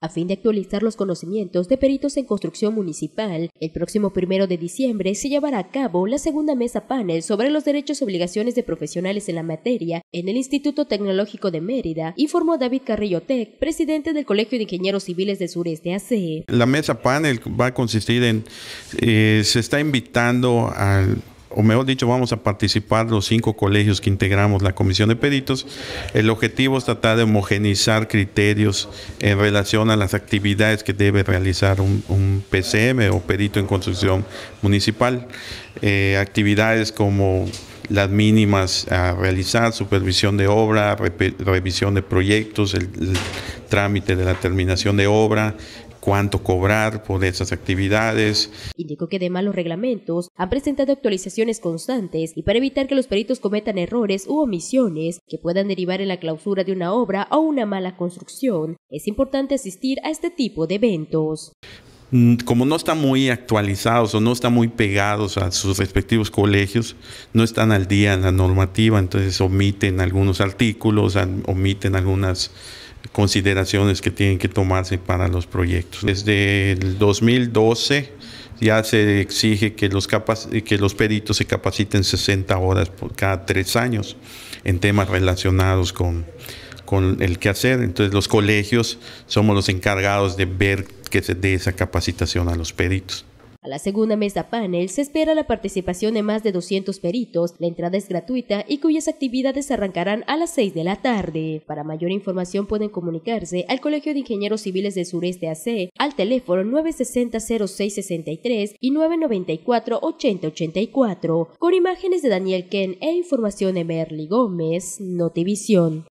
a fin de actualizar los conocimientos de peritos en construcción municipal. El próximo primero de diciembre se llevará a cabo la segunda mesa panel sobre los derechos y obligaciones de profesionales en la materia en el Instituto Tecnológico de Mérida, informó David Carrillo Tech, presidente del Colegio de Ingenieros Civiles del Sureste AC. La mesa panel va a consistir en, eh, se está invitando al o mejor dicho, vamos a participar los cinco colegios que integramos la Comisión de Peritos. El objetivo es tratar de homogenizar criterios en relación a las actividades que debe realizar un, PCM o perito en construcción municipal. Eh, actividades como las mínimas a realizar, supervisión de obra, revisión de proyectos, el, trámite de la terminación de obra, cuánto cobrar por esas actividades. Indicó que de malos reglamentos han presentado actualizaciones constantes y para evitar que los peritos cometan errores u omisiones que puedan derivar en la clausura de una obra o una mala construcción, es importante asistir a este tipo de eventos mm, como no están muy actualizados o no están muy pegados a sus respectivos colegios, no están al día en la normativa, entonces omiten algunos artículos, omiten algunas consideraciones que tienen que tomarse para los proyectos. Desde el 2012 ya se exige que los, peritos se capaciten 60 horas por cada tres años en temas relacionados con, con el quehacer. Entonces los colegios somos los encargados de ver que se dé esa capacitación a los peritos. A la segunda mesa panel se espera la participación de más de 200 peritos, la entrada es gratuita y cuyas actividades arrancarán a las 6 de la tarde. Para mayor información pueden comunicarse al Colegio de Ingenieros Civiles del Sureste AC al teléfono 960-0663 y 994-8084 con imágenes de Daniel Ken e información de Merly Gómez, Notivisión.